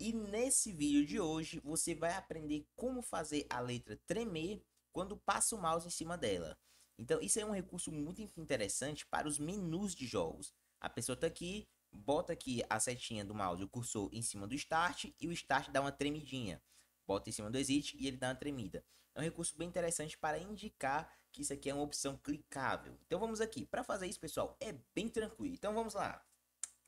E nesse vídeo de hoje você vai aprender como fazer a letra tremer quando passa o mouse em cima dela. Então isso é um recurso muito interessante para os menus de jogos. A pessoa está aqui, bota aqui a setinha do mouse, o cursor em cima do start e o start dá uma tremidinha. Bota em cima do exit e ele dá uma tremida. É um recurso bem interessante para indicar que isso aqui é uma opção clicável. Então vamos aqui. Para fazer isso, pessoal, é bem tranquilo. Então vamos lá.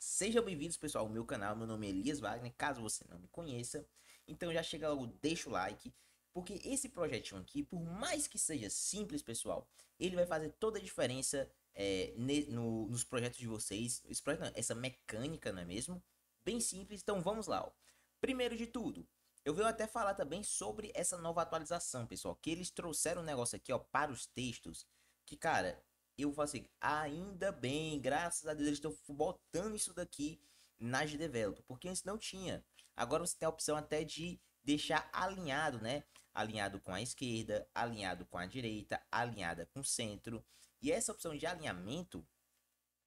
Sejam bem-vindos, pessoal, ao meu canal. Meu nome é Elias Wagner, caso você não me conheça. Então já chega logo, deixa o like, porque esse projetinho aqui, por mais que seja simples, pessoal, ele vai fazer toda a diferença é, ne, no, nos projetos de vocês. Projeto, não, essa mecânica, não é mesmo? Bem simples, então vamos lá. Ó. Primeiro de tudo, eu venho até falar também sobre essa nova atualização, pessoal, que eles trouxeram um negócio aqui, ó, para os textos, que, cara, eu falo assim, ainda bem, graças a Deus eles estão botando isso daqui nas develop, porque antes não tinha. Agora você tem a opção até de deixar alinhado, né? Alinhado com a esquerda, alinhado com a direita, alinhada com o centro. E essa opção de alinhamento,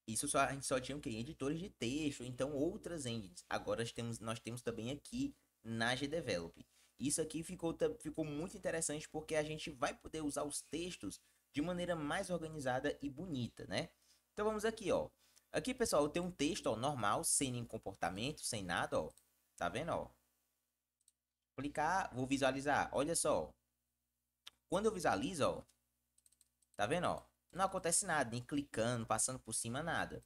isso só, a gente só tinha o que? Editores de texto, então outras engines. Agora temos, nós temos também aqui na GDevelop. Isso aqui ficou, ficou muito interessante porque a gente vai poder usar os textos de maneira mais organizada e bonita, né? Então vamos aqui, ó. Aqui, pessoal, eu tenho um texto, ó, normal, sem nenhum comportamento, sem nada, ó. Tá vendo, ó? Clicar, vou visualizar. Olha só. Quando eu visualizo, ó. Tá vendo, ó? Não acontece nada, nem clicando, passando por cima, nada.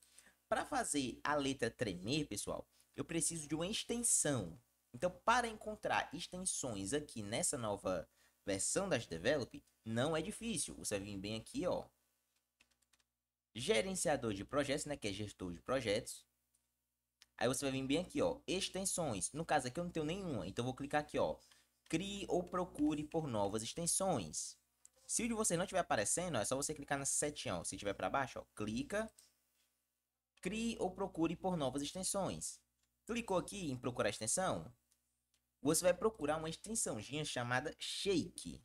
Para fazer a letra tremer, pessoal, eu preciso de uma extensão. Então, para encontrar extensões aqui nessa nova versão das develop não é difícil. Você vem bem aqui, ó. Gerenciador de projetos, né? Que é gestor de projetos. Aí você vai vir bem aqui, ó. Extensões. No caso aqui eu não tenho nenhuma, então eu vou clicar aqui, ó. Crie ou procure por novas extensões. Se o de você não estiver aparecendo, é só você clicar nessa setinha, ó. Se tiver para baixo, ó, clica. Crie ou procure por novas extensões. Clicou aqui em procurar extensão, você vai procurar uma extensãozinha chamada Shake.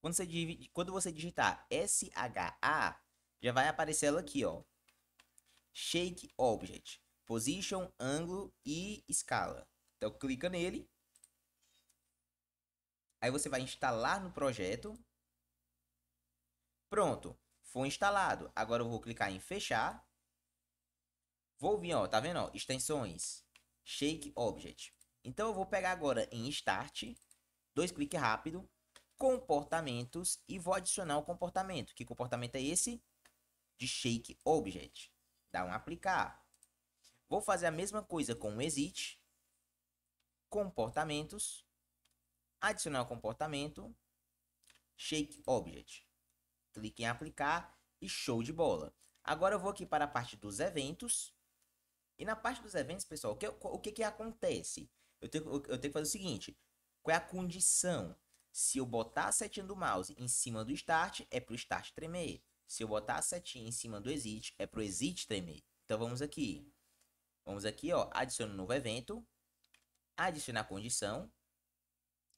Quando você, quando você digitar SHA, já vai aparecer ela aqui, ó. Shake Object, Position, Ângulo e Escala. Então clica nele. Aí você vai instalar no projeto. Pronto, foi instalado. Agora eu vou clicar em fechar. Vou vir, ó, tá vendo, ó, extensões, Shake Object. Então eu vou pegar agora em Start, dois cliques rápido, comportamentos e vou adicionar o comportamento. Que comportamento é esse? De Shake Object. Dá um aplicar. Vou fazer a mesma coisa com o Exit, comportamentos, adicionar o comportamento, Shake Object. Clique em aplicar e show de bola. Agora eu vou aqui para a parte dos eventos. E na parte dos eventos, pessoal, o que, o que, que acontece? eu tenho, eu tenho que fazer o seguinte. Qual é a condição? Se eu botar a setinha do mouse em cima do start, é para o start tremer. Se eu botar a setinha em cima do exit, é para o exit tremer. Então vamos aqui. Vamos aqui, ó, adiciona um novo evento, adicionar condição.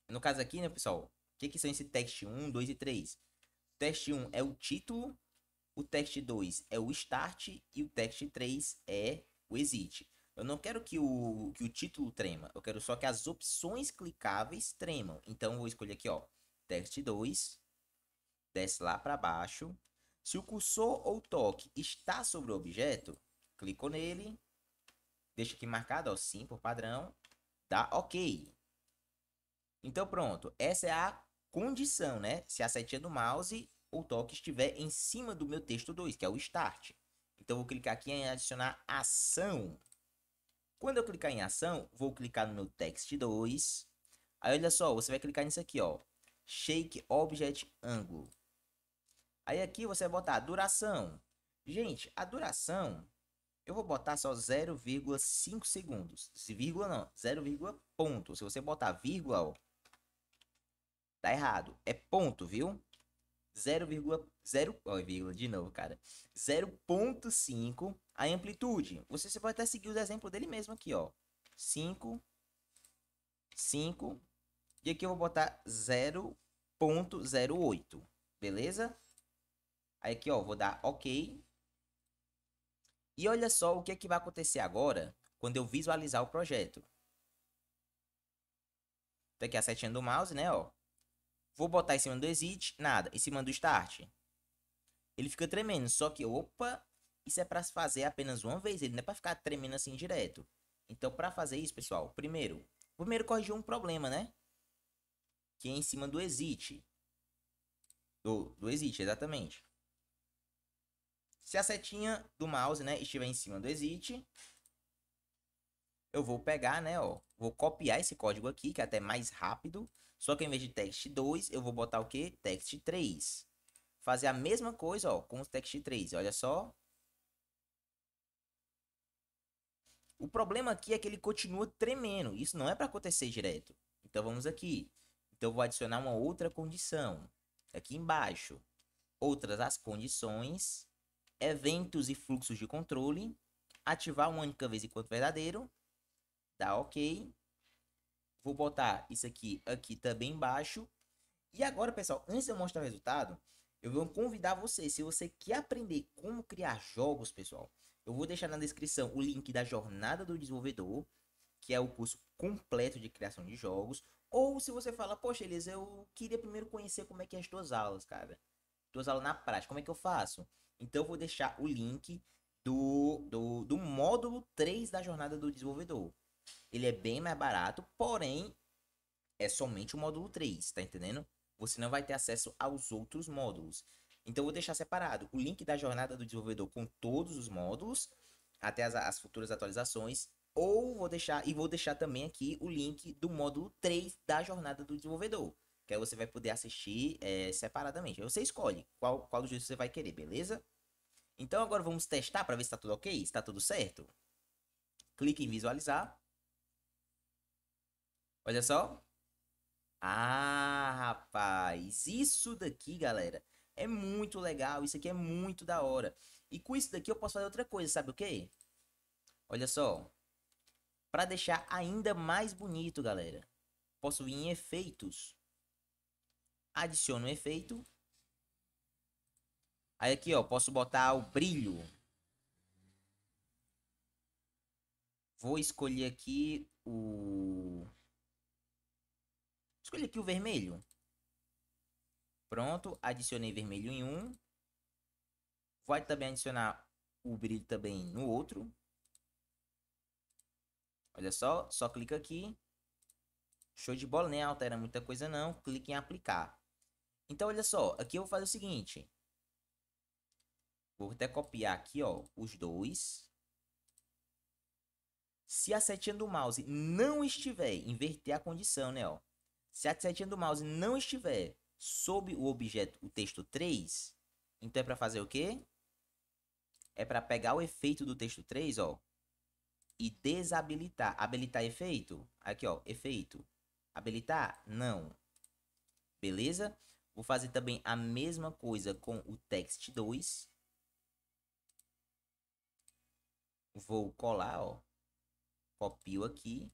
No caso aqui, né, pessoal, o que, que são esse teste 1, 2 e 3? O teste 1 é o título, o teste 2 é o start e o teste 3 é o exit. Eu não quero que o, que o título trema, eu quero só que as opções clicáveis tremam. Então, eu vou escolher aqui, ó, teste 2, desce lá para baixo. Se o cursor ou toque está sobre o objeto, clico nele, deixa aqui marcado, ó, sim, por padrão, dá ok. Então, pronto, essa é a condição, né? Se a setinha do mouse ou toque estiver em cima do meu texto 2, que é o Start. Então, vou clicar aqui em adicionar ação. Quando eu clicar em ação, vou clicar no meu text 2. Aí olha só, você vai clicar nisso aqui, ó. Shake Object Angle. Aí aqui você vai botar a duração. Gente, a duração eu vou botar só 0,5 segundos. Se vírgula não, 0, ponto. Se você botar vírgula, ó, tá errado. É ponto, viu? 0,0, de novo, cara, 0,5 a amplitude. Você, você pode até seguir o exemplo dele mesmo aqui, ó. 5, 5, e aqui eu vou botar 0,08, beleza? Aí aqui, ó, vou dar OK. E olha só o que, é que vai acontecer agora quando eu visualizar o projeto. Tá aqui a setinha do mouse, né, ó. Vou botar em cima do exit, nada. Em cima do start. Ele fica tremendo, só que, opa, isso é para fazer apenas uma vez, ele não é para ficar tremendo assim direto. Então, para fazer isso, pessoal, primeiro, primeiro corrigir um problema, né? Que é em cima do exit. Do, do exit, exatamente. Se a setinha do mouse, né, estiver em cima do exit, eu vou pegar, né, ó, vou copiar esse código aqui, que é até mais rápido, só que em vez de text 2, eu vou botar o que? Text 3. Fazer a mesma coisa, ó, com o text 3, olha só. O problema aqui é que ele continua tremendo, isso não é para acontecer direto. Então vamos aqui. Então eu vou adicionar uma outra condição, aqui embaixo. Outras as condições, eventos e fluxos de controle, ativar uma única vez enquanto verdadeiro, Tá ok. Vou botar isso aqui, aqui também embaixo. E agora, pessoal, antes de eu mostrar o resultado, eu vou convidar você, se você quer aprender como criar jogos, pessoal, eu vou deixar na descrição o link da Jornada do Desenvolvedor, que é o curso completo de criação de jogos. Ou se você fala, poxa, Elias, eu queria primeiro conhecer como é que é as tuas aulas, cara. Tuas aulas na prática, como é que eu faço? Então eu vou deixar o link do, do, do módulo 3 da Jornada do Desenvolvedor. Ele é bem mais barato, porém é somente o módulo 3, tá entendendo? Você não vai ter acesso aos outros módulos. Então vou deixar separado o link da jornada do desenvolvedor com todos os módulos até as, as futuras atualizações ou vou deixar e vou deixar também aqui o link do módulo 3 da jornada do desenvolvedor que aí você vai poder assistir é, separadamente. Você escolhe qual, qual dos dois você vai querer, beleza? Então agora vamos testar para ver se está tudo ok, se está tudo certo. Clique em visualizar. Olha só. Ah, rapaz, isso daqui, galera, é muito legal, isso aqui é muito da hora. E com isso daqui eu posso fazer outra coisa, sabe o quê? Olha só. Para deixar ainda mais bonito, galera, posso vir em efeitos. Adiciono um efeito. Aí aqui, ó, posso botar o brilho. Vou escolher aqui o Escolhi aqui o vermelho. Pronto, adicionei vermelho em um. pode também adicionar o brilho também no outro. Olha só, só clica aqui. Show de bola, nem né? altera muita coisa não. Clique em aplicar. Então, olha só, aqui eu vou fazer o seguinte. Vou até copiar aqui, ó, os dois. Se a setinha do mouse não estiver, inverter a condição, né, ó. Se a setinha do mouse não estiver sob o objeto, o texto 3, então é para fazer o quê? É para pegar o efeito do texto 3, ó, e desabilitar. Habilitar efeito? Aqui, ó, efeito. Habilitar? Não. Beleza? Vou fazer também a mesma coisa com o text 2. Vou colar, ó. Copio aqui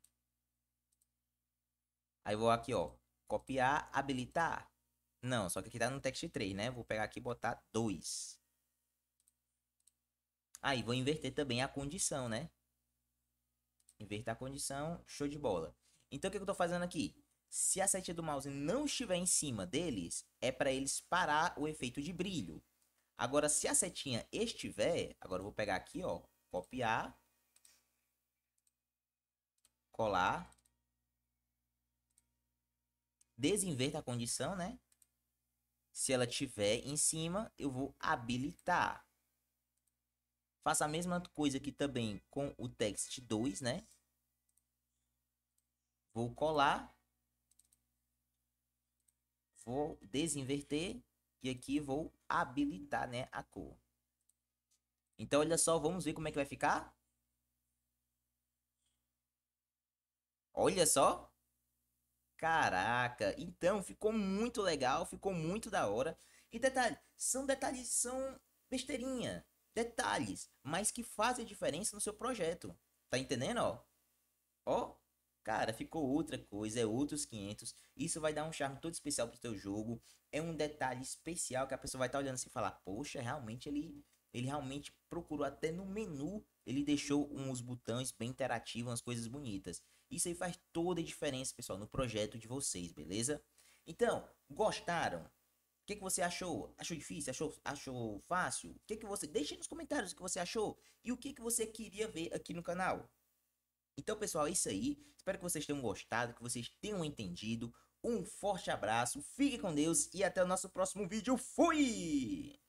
Aí vou aqui, ó, copiar, habilitar. Não, só que aqui tá no text 3, né? Vou pegar aqui e botar 2. Aí vou inverter também a condição, né? Inverter a condição, show de bola. Então o que, eu tô fazendo aqui? Se a setinha do mouse não estiver em cima deles, é para eles parar o efeito de brilho. Agora, se a setinha estiver, agora eu vou pegar aqui, ó, copiar, colar, desinverta a condição, né? Se ela tiver em cima, eu vou habilitar. Faça a mesma coisa aqui também com o text 2, né? Vou colar. Vou desinverter. E aqui vou habilitar né, a cor. Então, olha só, vamos ver como é que vai ficar. Olha só. Caraca, então ficou muito legal, ficou muito da hora. E detalhe, são detalhes, são besteirinha, detalhes, mas que fazem diferença no seu projeto. Tá entendendo, ó? Ó, cara, ficou outra coisa, é outros 500. Isso vai dar um charme todo especial pro teu jogo. É um detalhe especial que a pessoa vai estar tá olhando assim e falar: "Poxa, realmente ele ele realmente procurou até no menu, ele deixou uns botões bem interativos, umas coisas bonitas. Isso aí faz toda a diferença, pessoal, no projeto de vocês, beleza? Então, gostaram? O que, que você achou? Achou difícil? Achou, achou fácil? O que, que você. Deixe nos comentários o que você achou e o que, que você queria ver aqui no canal. Então, pessoal, é isso aí. Espero que vocês tenham gostado, que vocês tenham entendido. Um forte abraço, fique com Deus e até o nosso próximo vídeo. Fui!